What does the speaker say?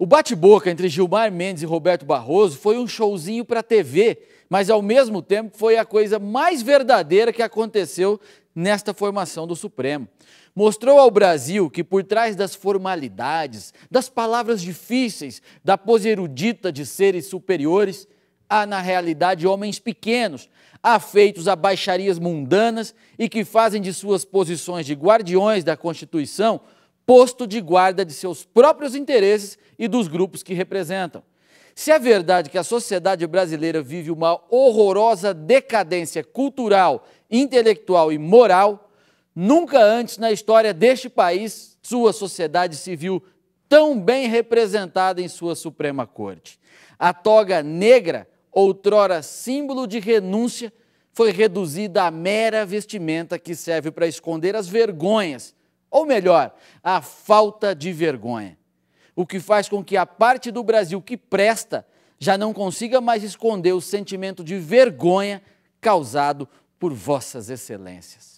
O bate-boca entre Gilmar Mendes e Roberto Barroso foi um showzinho para a TV, mas ao mesmo tempo foi a coisa mais verdadeira que aconteceu nesta formação do Supremo. Mostrou ao Brasil que por trás das formalidades, das palavras difíceis, da pose erudita de seres superiores, há na realidade homens pequenos, afeitos a baixarias mundanas e que fazem de suas posições de guardiões da Constituição posto de guarda de seus próprios interesses e dos grupos que representam. Se é verdade que a sociedade brasileira vive uma horrorosa decadência cultural, intelectual e moral, nunca antes na história deste país sua sociedade civil tão bem representada em sua Suprema Corte. A toga negra, outrora símbolo de renúncia, foi reduzida à mera vestimenta que serve para esconder as vergonhas ou melhor, a falta de vergonha. O que faz com que a parte do Brasil que presta já não consiga mais esconder o sentimento de vergonha causado por vossas excelências.